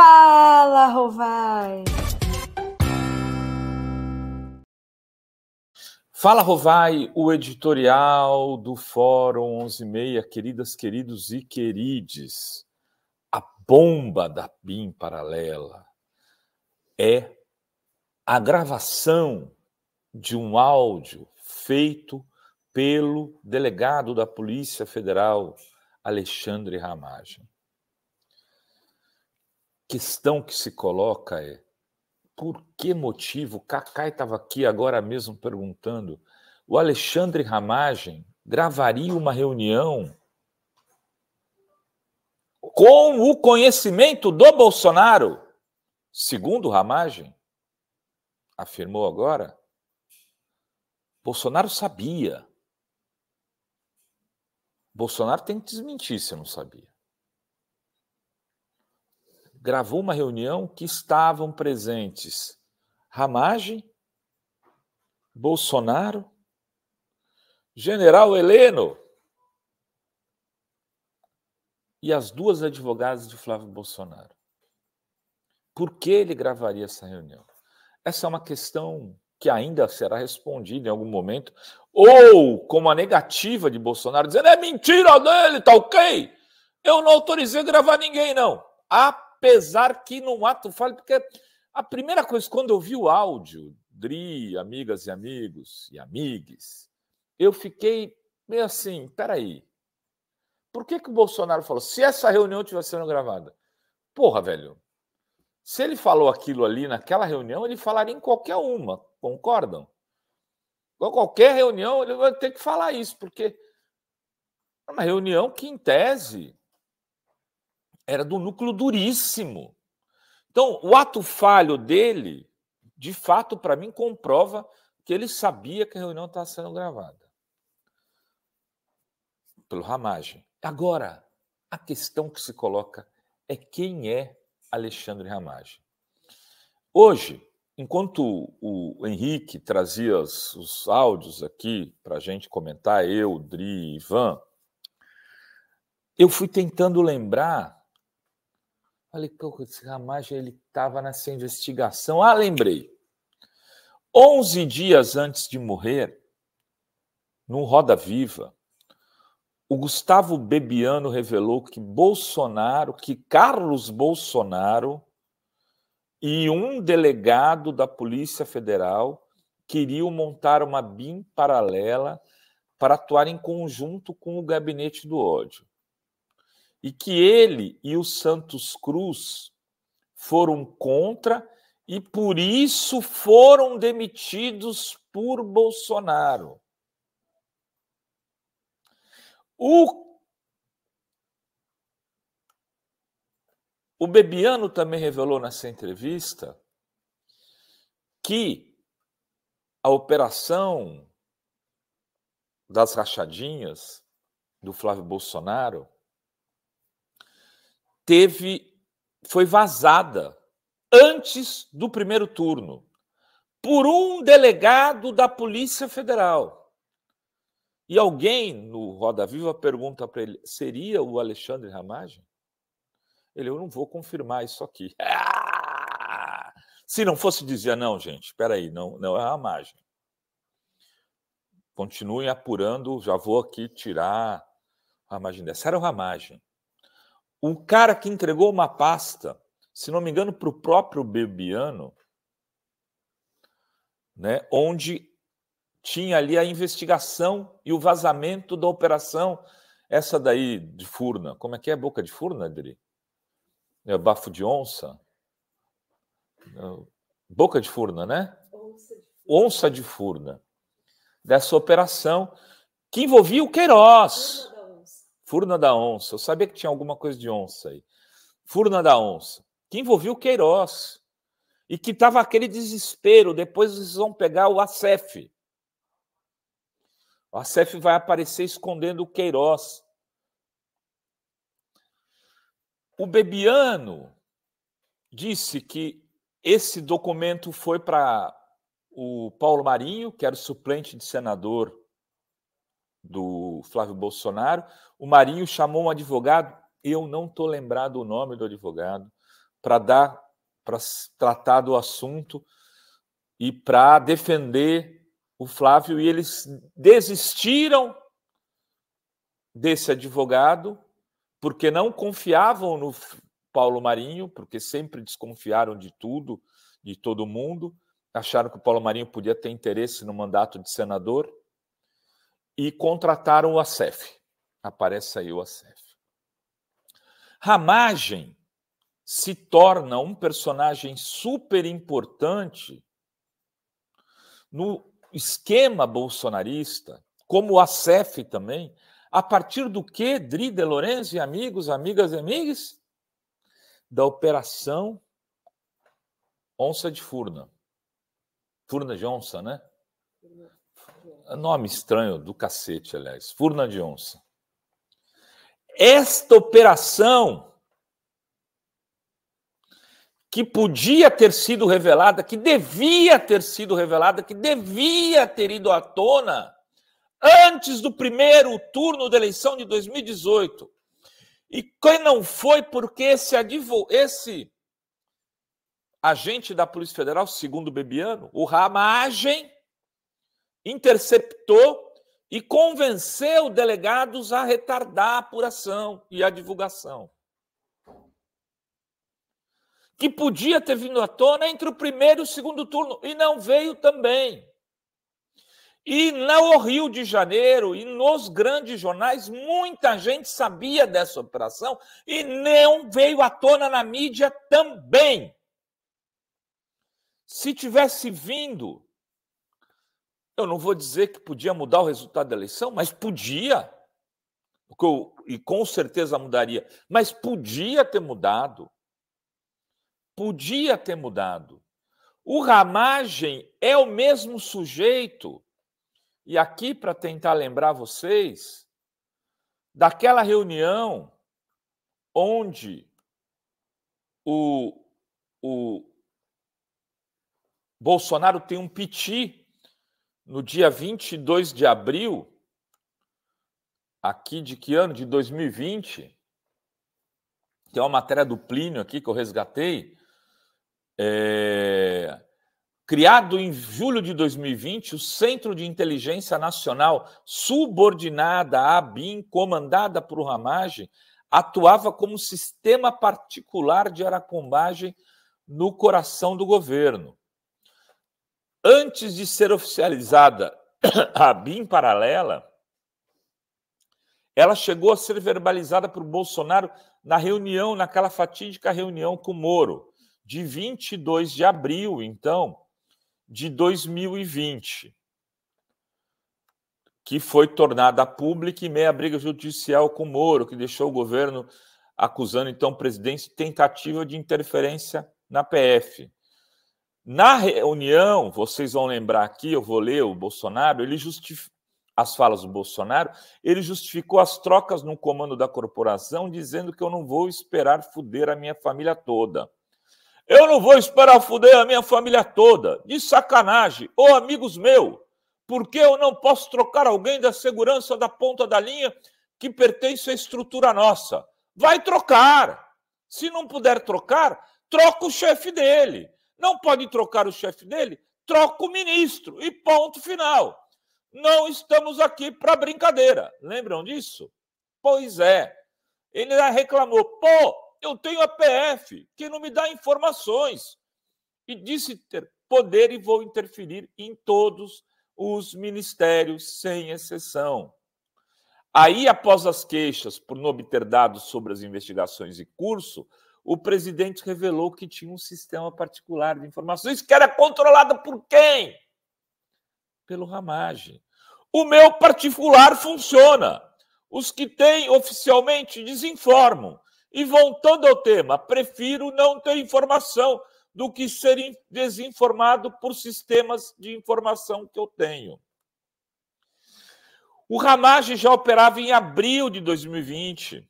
Fala, Rovai! Fala, Rovai, o editorial do Fórum 116, queridas, queridos e querides. A bomba da BIM paralela é a gravação de um áudio feito pelo delegado da Polícia Federal, Alexandre Ramagem questão que se coloca é por que motivo? Cacai estava aqui agora mesmo perguntando. O Alexandre Ramagem gravaria uma reunião com o conhecimento do Bolsonaro, segundo Ramagem, afirmou agora. Bolsonaro sabia. Bolsonaro tem que desmentir se não sabia gravou uma reunião que estavam presentes Ramage, Bolsonaro, General Heleno e as duas advogadas de Flávio Bolsonaro. Por que ele gravaria essa reunião? Essa é uma questão que ainda será respondida em algum momento, ou como a negativa de Bolsonaro, dizendo é mentira dele, tá ok? Eu não autorizei gravar ninguém, não. A apesar que no ato fale, porque a primeira coisa, quando eu vi o áudio, Dri, amigas e amigos e amigues, eu fiquei meio assim, peraí, por que, que o Bolsonaro falou, se essa reunião estivesse sendo gravada? Porra, velho, se ele falou aquilo ali naquela reunião, ele falaria em qualquer uma, concordam? Qualquer reunião ele vai ter que falar isso, porque é uma reunião que, em tese, era do núcleo duríssimo. Então, o ato falho dele, de fato, para mim, comprova que ele sabia que a reunião estava sendo gravada pelo Ramagem. Agora, a questão que se coloca é quem é Alexandre Ramagem. Hoje, enquanto o Henrique trazia os, os áudios aqui para a gente comentar, eu, Dri, Ivan, eu fui tentando lembrar Olha que o Ramaja ele estava nessa investigação. Ah, lembrei. 11 dias antes de morrer, no Roda Viva, o Gustavo Bebiano revelou que Bolsonaro, que Carlos Bolsonaro e um delegado da Polícia Federal queriam montar uma BIM paralela para atuar em conjunto com o Gabinete do Ódio e que ele e o Santos Cruz foram contra e por isso foram demitidos por Bolsonaro. O O Bebiano também revelou nessa entrevista que a operação das rachadinhas do Flávio Bolsonaro teve foi vazada antes do primeiro turno por um delegado da Polícia Federal. E alguém no Roda Viva pergunta para ele: seria o Alexandre Ramagem? Ele, eu não vou confirmar isso aqui. Se não fosse dizia não, gente, espera aí, não, não é Ramagem. Continuem apurando, já vou aqui tirar a Ramagem dessa. Era o Ramagem o cara que entregou uma pasta, se não me engano, para o próprio Bebiano, né, onde tinha ali a investigação e o vazamento da operação, essa daí de Furna. Como é que é? Boca de Furna, Adri? É, bafo de onça? É, boca de Furna, né? Onça de Furna. Onça de furna. Dessa operação que envolvia o Queiroz. Furna da Onça. Eu sabia que tinha alguma coisa de onça aí. Furna da Onça, que envolvia o Queiroz. E que estava aquele desespero. Depois eles vão pegar o ACEF. O ACEF vai aparecer escondendo o Queiroz. O Bebiano disse que esse documento foi para o Paulo Marinho, que era o suplente de senador do Flávio Bolsonaro. O Marinho chamou um advogado, eu não estou lembrado o nome do advogado, para dar, para tratar do assunto e para defender o Flávio. E eles desistiram desse advogado porque não confiavam no Paulo Marinho, porque sempre desconfiaram de tudo, de todo mundo, acharam que o Paulo Marinho podia ter interesse no mandato de senador e contrataram o ACEF. Aparece aí o ACEF. Ramagem se torna um personagem super importante no esquema bolsonarista, como o ACEF também, a partir do que, Dri de Lorenzo e amigos, amigas e amigos? Da Operação Onça de Furna. Furna de Onça, né? Nome estranho do cacete, aliás. Furna de onça. Esta operação que podia ter sido revelada, que devia ter sido revelada, que devia ter ido à tona antes do primeiro turno da eleição de 2018. E quem não foi porque esse, advo, esse agente da Polícia Federal, segundo Bebiano, o Ramagem, interceptou e convenceu delegados a retardar a apuração e a divulgação. Que podia ter vindo à tona entre o primeiro e o segundo turno, e não veio também. E no Rio de Janeiro e nos grandes jornais, muita gente sabia dessa operação e não veio à tona na mídia também. Se tivesse vindo, eu não vou dizer que podia mudar o resultado da eleição, mas podia. E com certeza mudaria. Mas podia ter mudado. Podia ter mudado. O Ramagem é o mesmo sujeito. E aqui, para tentar lembrar vocês, daquela reunião onde o, o Bolsonaro tem um piti no dia 22 de abril, aqui de que ano? De 2020. Tem é uma matéria do Plínio aqui que eu resgatei. É... Criado em julho de 2020, o Centro de Inteligência Nacional, subordinada à BIM, comandada por Ramage, atuava como sistema particular de aracombagem no coração do governo. Antes de ser oficializada a BIM paralela, ela chegou a ser verbalizada por Bolsonaro na reunião, naquela fatídica reunião com o Moro, de 22 de abril, então, de 2020, que foi tornada pública e meia briga judicial com o Moro, que deixou o governo acusando então o presidente de tentativa de interferência na PF. Na reunião, vocês vão lembrar aqui, eu vou ler o Bolsonaro, ele justificou as falas do Bolsonaro, ele justificou as trocas no comando da corporação, dizendo que eu não vou esperar fuder a minha família toda. Eu não vou esperar fuder a minha família toda, de sacanagem. Ô amigos meu, porque eu não posso trocar alguém da segurança da ponta da linha que pertence à estrutura nossa? Vai trocar. Se não puder trocar, troca o chefe dele. Não pode trocar o chefe dele? Troca o ministro e ponto final. Não estamos aqui para brincadeira. Lembram disso? Pois é. Ele reclamou: pô, eu tenho a PF, que não me dá informações. E disse ter poder e vou interferir em todos os ministérios, sem exceção. Aí, após as queixas por não obter dados sobre as investigações e curso, o presidente revelou que tinha um sistema particular de informações que era controlado por quem? Pelo Ramagem. O meu particular funciona. Os que têm oficialmente desinformam. E voltando ao tema, prefiro não ter informação do que ser desinformado por sistemas de informação que eu tenho. O Ramage já operava em abril de 2020.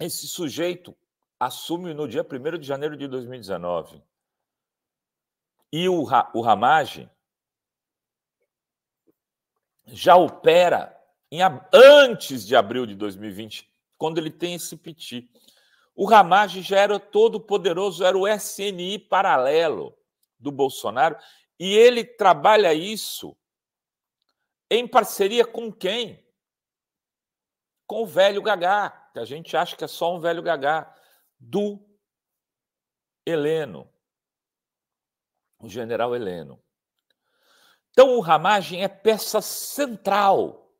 Esse sujeito assume no dia 1 de janeiro de 2019. E o, o Ramage já opera em, antes de abril de 2020, quando ele tem esse piti. O Ramage já era todo poderoso, era o SNI paralelo do Bolsonaro, e ele trabalha isso em parceria com quem? Com o velho Gagá, que a gente acha que é só um velho Gagá do Heleno, o general Heleno. Então, o Ramagem é peça central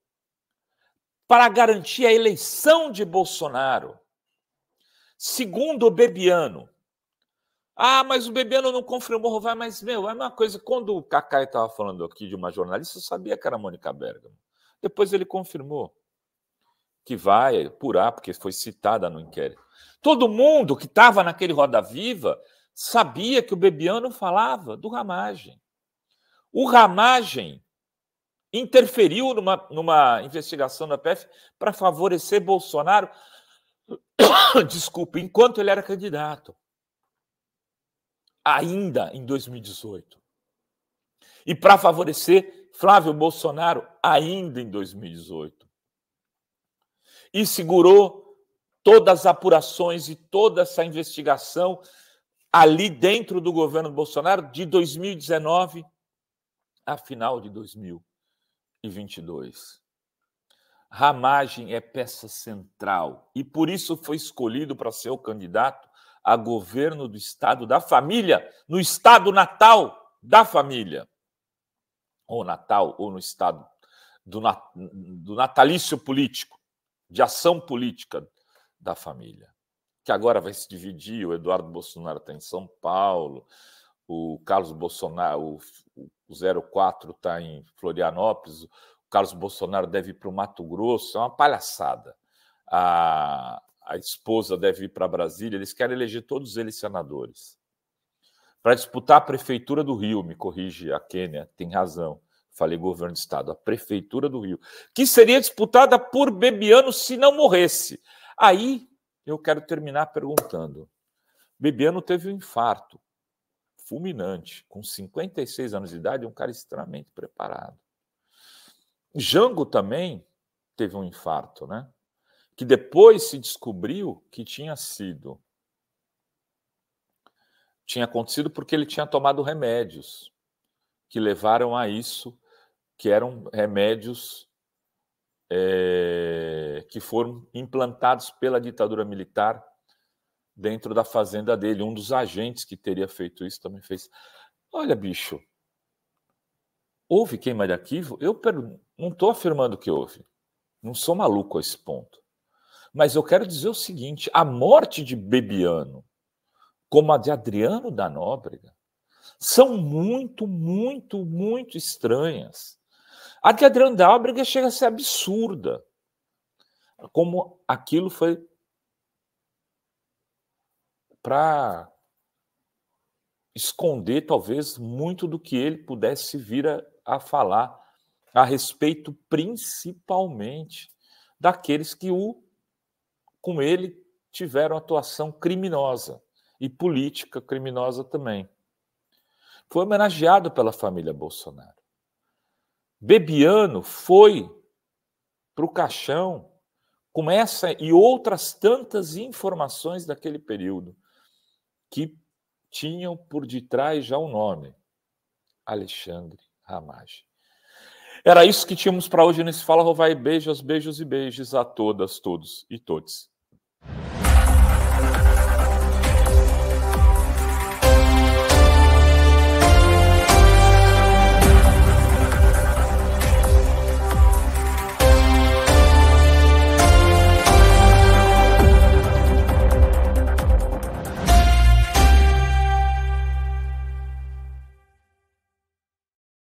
para garantir a eleição de Bolsonaro. Segundo o Bebiano, ah, mas o Bebiano não confirmou, vai, mas, meu, é uma coisa. Quando o Cacai estava falando aqui de uma jornalista, eu sabia que era a Mônica Bergamo. Depois ele confirmou que vai apurar, porque foi citada no inquérito. Todo mundo que estava naquele Roda Viva sabia que o Bebiano falava do Ramagem. O Ramagem interferiu numa, numa investigação da PF para favorecer Bolsonaro, desculpa, enquanto ele era candidato, ainda em 2018. E para favorecer Flávio Bolsonaro, ainda em 2018. E segurou todas as apurações e toda essa investigação ali dentro do governo Bolsonaro de 2019 a final de 2022. Ramagem é peça central e por isso foi escolhido para ser o candidato a governo do estado da família, no estado natal da família. Ou natal, ou no estado do, nat do natalício político, de ação política, da família. Que agora vai se dividir, o Eduardo Bolsonaro está em São Paulo, o Carlos Bolsonaro, o, o 04 está em Florianópolis, o Carlos Bolsonaro deve ir para o Mato Grosso, é uma palhaçada. A, a esposa deve ir para Brasília, eles querem eleger todos eles senadores. Para disputar a prefeitura do Rio, me corrige a Quênia, tem razão. Falei governo de estado, a prefeitura do Rio, que seria disputada por Bebiano se não morresse. Aí eu quero terminar perguntando: Bebiano teve um infarto fulminante, com 56 anos de idade, um cara extremamente preparado. Jango também teve um infarto, né? Que depois se descobriu que tinha sido. Tinha acontecido porque ele tinha tomado remédios que levaram a isso, que eram remédios é, que foram implantados pela ditadura militar dentro da fazenda dele. Um dos agentes que teria feito isso também fez. Olha, bicho, houve queima de arquivo? Eu não estou afirmando que houve. Não sou maluco a esse ponto. Mas eu quero dizer o seguinte: a morte de Bebiano, como a de Adriano da Nóbrega, são muito, muito, muito estranhas. A de Adriano da Ábrega chega a ser absurda. Como aquilo foi para esconder, talvez, muito do que ele pudesse vir a, a falar a respeito, principalmente, daqueles que o, com ele tiveram atuação criminosa e política criminosa também. Foi homenageado pela família Bolsonaro. Bebiano foi para o caixão com essa e outras tantas informações daquele período que tinham por detrás já o nome Alexandre Ramage. Era isso que tínhamos para hoje nesse Fala Rovai. Beijos, beijos e beijos a todas, todos e todes.